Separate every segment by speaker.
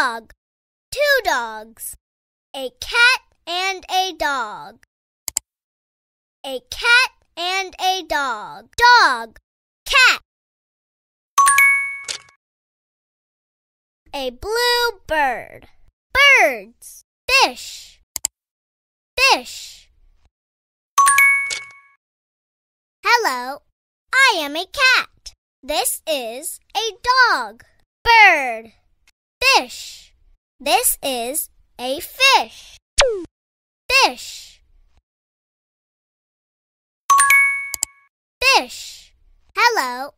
Speaker 1: dog, two dogs, a cat and a dog, a cat and a dog, dog, cat, a blue bird, birds, fish, fish. Hello, I am a cat. This is a dog, bird. Fish. This is a fish. Fish. Fish. Hello,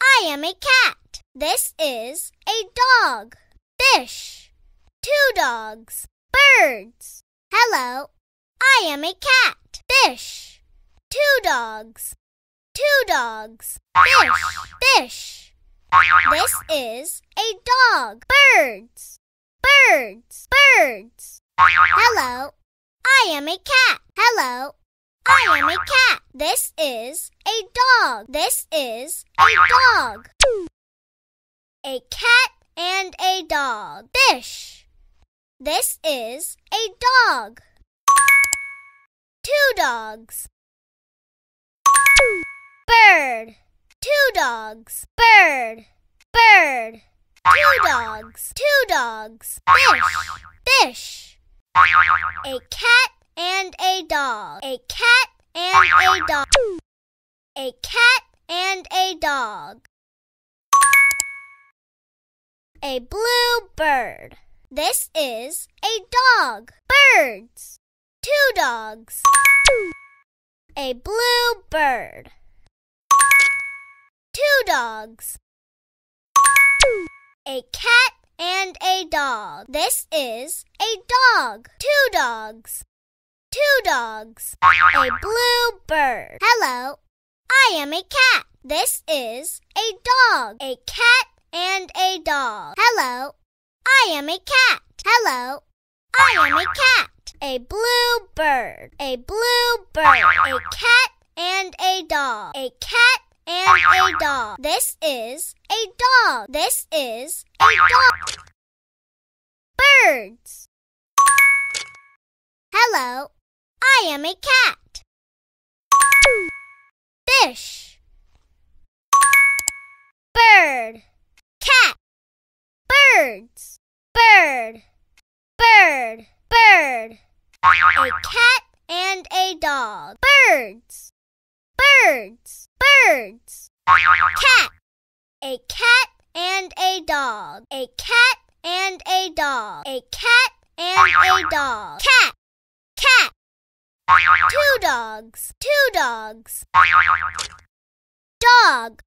Speaker 1: I am a cat. This is a dog. Fish. Two dogs. Birds. Hello, I am a cat. Fish. Two dogs. Two dogs. Fish. Fish. This is a dog. Birds. Birds. Birds. Hello. I am a cat. Hello. I am a cat. This is a dog. This is a dog. A cat and a dog. Dish. This is a dog. Two dogs. Bird dogs, bird, bird. Two dogs, two dogs, fish, fish. A cat and a dog, a cat and a dog, a cat and a dog. A blue bird. This is a dog. Birds. Two dogs. A blue bird dogs. A cat and a dog. This is a dog. Two dogs. Two dogs. A blue bird. Hello, I am a cat. This is a dog. A cat and a dog. Hello, I am a cat. Hello, I am a cat. A blue bird. A blue bird. A cat and a dog. A cat and a dog. This is a dog. This is
Speaker 2: a dog.
Speaker 1: Birds. Hello, I am a cat. Fish. Bird. Cat. Birds. Bird. Bird. Bird. A cat and a dog. Birds. Birds birds.
Speaker 2: Cat.
Speaker 1: A cat and a dog. A cat and a dog. A cat and a dog. Cat. Cat. Two dogs. Two dogs. Dog.